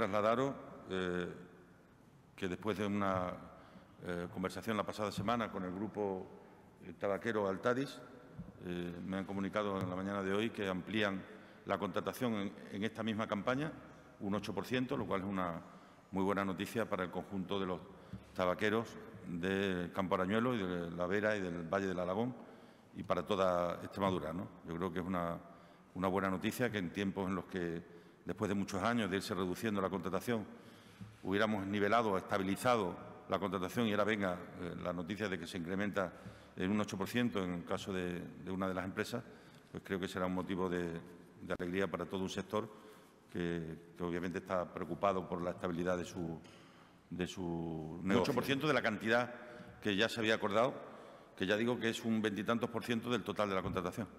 trasladaros eh, que después de una eh, conversación la pasada semana con el grupo eh, tabaquero Altadis, me han comunicado en la mañana de hoy que amplían la contratación en, esta misma campaña un 8%, lo cual es una muy buena noticia para el conjunto de los tabaqueros del Campo Arañuelo y de la Vera y del Valle del Alagón y para toda Extremadura. Yo creo que es una buena noticia que en tiempos en los que después de muchos años de irse reduciendo la contratación, hubiéramos nivelado, estabilizado la contratación y ahora venga eh, la noticia de que se incrementa en un 8% en el caso de, una de las empresas, pues creo que será un motivo de, alegría para todo un sector que, obviamente está preocupado por la estabilidad de su, de su 8% de la cantidad que ya se había acordado, que ya digo que es un veintitantos por ciento del total de la contratación.